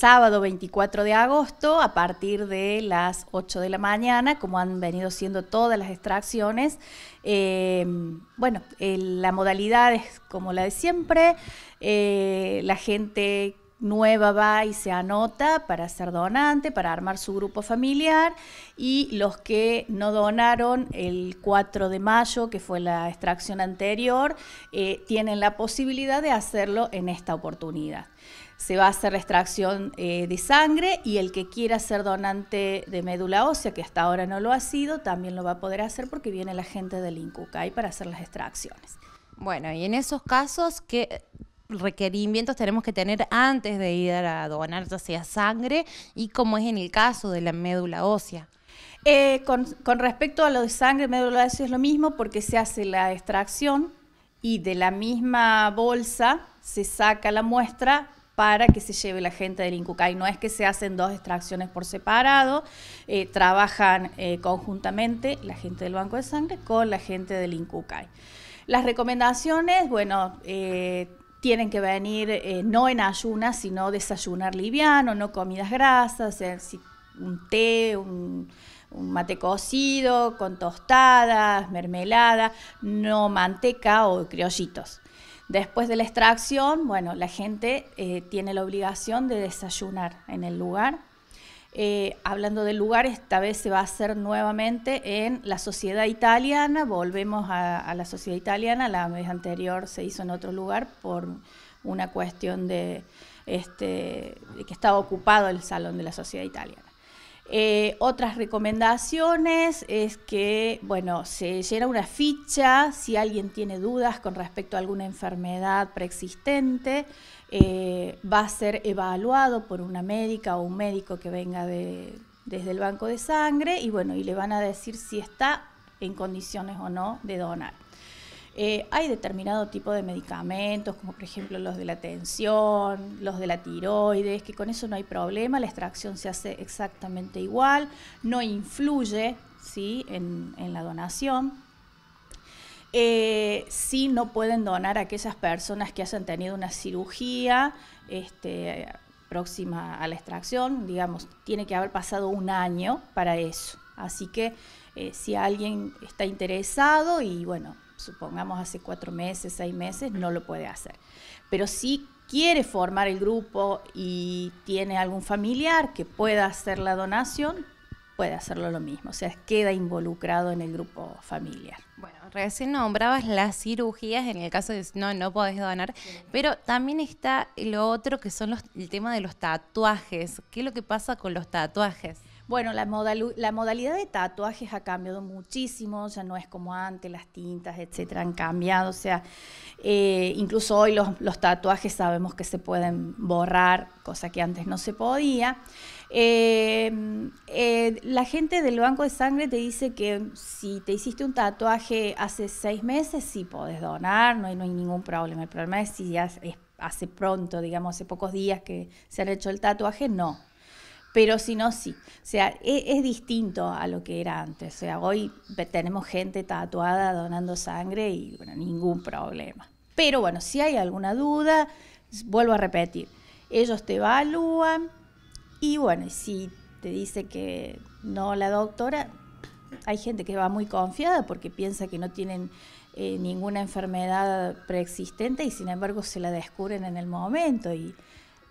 sábado 24 de agosto a partir de las 8 de la mañana, como han venido siendo todas las extracciones. Em, bueno, la modalidad es como la de siempre, eh, la gente nueva va y se anota para ser donante, para armar su grupo familiar y los que no donaron el 4 de mayo, que fue la extracción anterior, eh, tienen la posibilidad de hacerlo en esta oportunidad se va a hacer la extracción eh, de sangre y el que quiera ser donante de médula ósea, que hasta ahora no lo ha sido, también lo va a poder hacer porque viene la gente del INCUCAI para hacer las extracciones. Bueno, y en esos casos, ¿qué requerimientos tenemos que tener antes de ir a donar ya sea sangre y cómo es en el caso de la médula ósea? Eh, con, con, respecto a lo de sangre, médula ósea es lo mismo porque se hace la extracción y de la misma bolsa se saca la muestra para que se lleve la gente del INCUCAI. No es que se hacen dos extracciones por separado, eh, trabajan eh, conjuntamente la gente del Banco de Sangre con la gente del INCUCAI. Las recomendaciones, bueno, eh, tienen que venir no en ayunas, sino desayunar liviano, no comidas grasas, un té, un, un mate cocido con tostadas, mermelada, no manteca o criollitos. Después de la extracción, bueno, la gente eh, tiene la obligación de desayunar en el lugar. Eh, hablando del lugar, esta vez se va a hacer nuevamente en la sociedad italiana, volvemos a, la sociedad italiana, la vez anterior se hizo en otro lugar por una cuestión de, este, de que estaba ocupado el salón de la sociedad italiana. Eh, otras recomendaciones es que, se llena una ficha si alguien tiene dudas con respecto a alguna enfermedad preexistente, eh, va a ser evaluado por una médica o un médico que venga desde el banco de sangre y bueno, y le van a decir si está en condiciones o no de donar. Eh, hay determinado tipo de medicamentos, como por ejemplo los de la tensión, los de la tiroides, que con eso no hay problema, la extracción se hace exactamente igual, no influye ¿sí? en, la donación. Eh, sí no pueden donar a aquellas personas que hayan tenido una cirugía este, próxima a la extracción, digamos, tiene que haber pasado un año para eso. Así que eh, si alguien está interesado y bueno, supongamos hace cuatro meses, seis meses, no lo puede hacer. Pero si quiere formar el grupo y tiene algún familiar que pueda hacer la donación, puede hacerlo lo mismo, o sea, queda involucrado en el grupo familiar. Bueno, recién nombrabas las cirugías, en el caso de no, no podés donar, pero también está lo otro que son los, el tema de los tatuajes. ¿Qué es lo que pasa con los tatuajes? Bueno, la, modalidad de tatuajes ha cambiado muchísimo, ya no es como antes, las tintas, etcétera, han cambiado. O sea, eh, incluso hoy los, tatuajes sabemos que se pueden borrar, cosa que antes no se podía. Eh, eh, la gente del banco de sangre te dice que si te hiciste un tatuaje hace seis meses, sí podés donar, no hay, ningún problema. El problema es si ya es hace pronto, digamos, hace pocos días que se ha hecho el tatuaje, no pero si no, sí. O sea, e, es, distinto a lo que era antes. O sea, hoy tenemos gente tatuada donando sangre y, bueno, ningún problema. Pero bueno, si hay alguna duda, vuelvo a repetir, ellos te evalúan y bueno, si te dice que no la doctora, hay gente que va muy confiada porque piensa que no tienen eh, ninguna enfermedad preexistente y sin embargo se la descubren en el momento y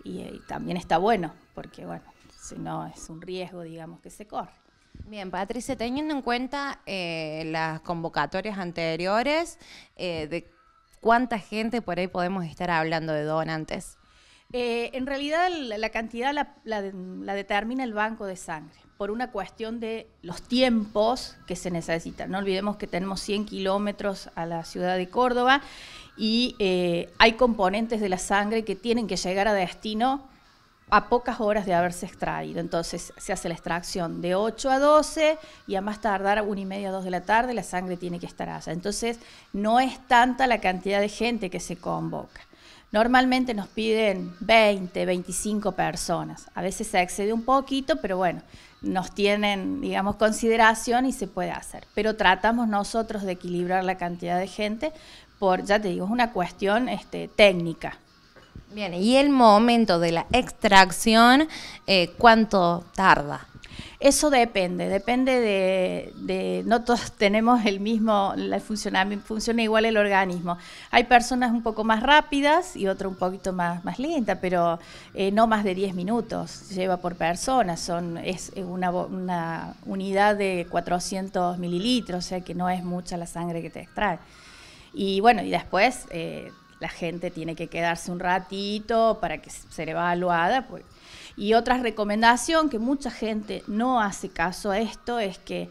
eh, también está bueno porque bueno, si no es un riesgo, digamos, que se corre. Bien, Patricia, teniendo en cuenta eh, las convocatorias anteriores, eh, ¿de cuánta gente por ahí podemos estar hablando de donantes? Eh, en realidad la cantidad la, determina el banco de sangre por una cuestión de los tiempos que se necesitan. No olvidemos que tenemos 100 kilómetros a la ciudad de Córdoba y hay componentes de la sangre que tienen que llegar a destino a pocas horas de haberse extraído. Entonces se hace la extracción de 8 a 12 y a más tardar 1 y media a 2 de la tarde la sangre tiene que estar allá. Entonces no es tanta la cantidad de gente que se convoca. Normalmente nos piden 20, 25 personas. A veces se excede un poquito, pero bueno, nos tienen, digamos, consideración y se puede hacer. Pero tratamos nosotros de equilibrar la cantidad de gente por, ya te digo, es una cuestión este, técnica. Bien, y el momento de la extracción, eh, ¿cuánto tarda? Eso depende, depende de, no todos tenemos el mismo, la funcionamiento, funciona igual el organismo. Hay personas un poco más rápidas y otras un poquito más, más lenta, pero eh, no más de 10 minutos lleva por persona, son, es eh, una, una unidad de 400 mililitros, o sea que no es mucha la sangre que te extrae. Y bueno, y después la gente tiene que quedarse un ratito para que se evaluada. Pues. Y otra recomendación que mucha gente no hace caso a esto es que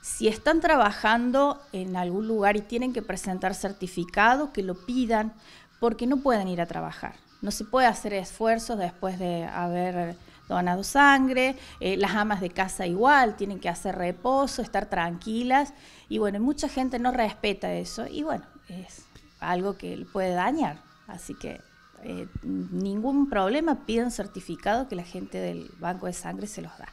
si están trabajando en algún lugar y tienen que presentar certificado, que lo pidan, porque no pueden ir a trabajar. No se puede hacer esfuerzos después de haber donado sangre, eh, las amas de casa igual, tienen que hacer reposo, estar tranquilas. Y bueno, mucha gente no respeta eso. Y bueno, es algo que él puede dañar. Así que eh, ningún problema, piden certificado que la gente del banco de sangre se los da.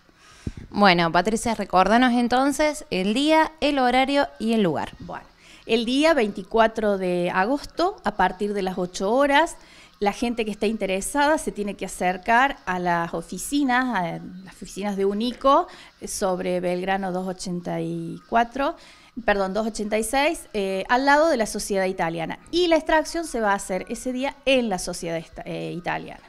Bueno, Patricia, recuérdanos entonces el día, el horario y el lugar. Bueno, el día 24 de agosto, a partir de las 8 horas, la gente que está interesada se tiene que acercar a las oficinas, a las oficinas de UNICO sobre Belgrano 284 perdón, 286, eh, al lado de la Sociedad Italiana. Y la extracción se va a hacer ese día en la Sociedad eh, Italiana.